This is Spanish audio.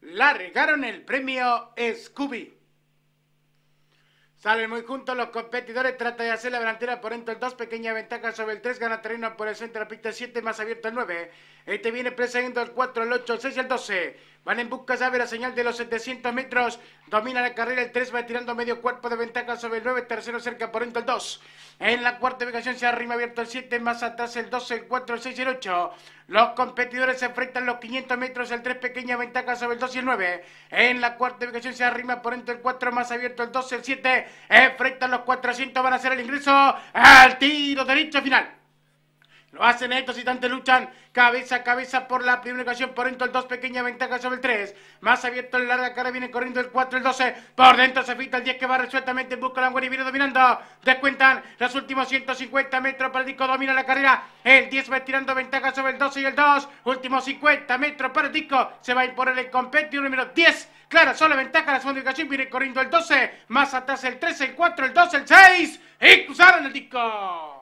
La regaron el premio Scooby. Salen muy juntos los competidores, trata de hacer la delantera por dentro el 2, pequeña ventaja sobre el 3, gana terreno por el centro, pista 7, más abierto el 9. Este viene precediendo el 4, el 8, el 6 y el 12. Van en busca ya de la señal de los 700 metros. Domina la carrera el 3, va tirando medio cuerpo de ventaja sobre el 9. Tercero cerca por dentro el 2. En la cuarta ubicación se arrima abierto el 7. Más atrás el 12, el 4, el 6 y el 8. Los competidores se enfrentan los 500 metros. El 3 pequeña ventaja sobre el 2 y el 9. En la cuarta ubicación se arrima por dentro el 4. Más abierto el 12, el 7. Enfrentan los 400. Van a hacer el ingreso al tiro derecho final. Lo hacen estos y tanto luchan cabeza a cabeza por la primera ocasión. Por dentro el 2, pequeña ventaja sobre el 3. Más abierto en larga cara, viene corriendo el 4, el 12. Por dentro se fita el 10 que va resueltamente en busca la la y viene dominando. Descuentan los últimos 150 metros para el disco, domina la carrera. El 10 va tirando ventaja sobre el 12 y el 2. Últimos 50 metros para el disco. Se va a ir por el competidor número 10. Clara, solo ventaja la segunda ubicación, Viene corriendo el 12. Más atrás el 13, el 4, el 2, el 6. Y cruzaron el disco.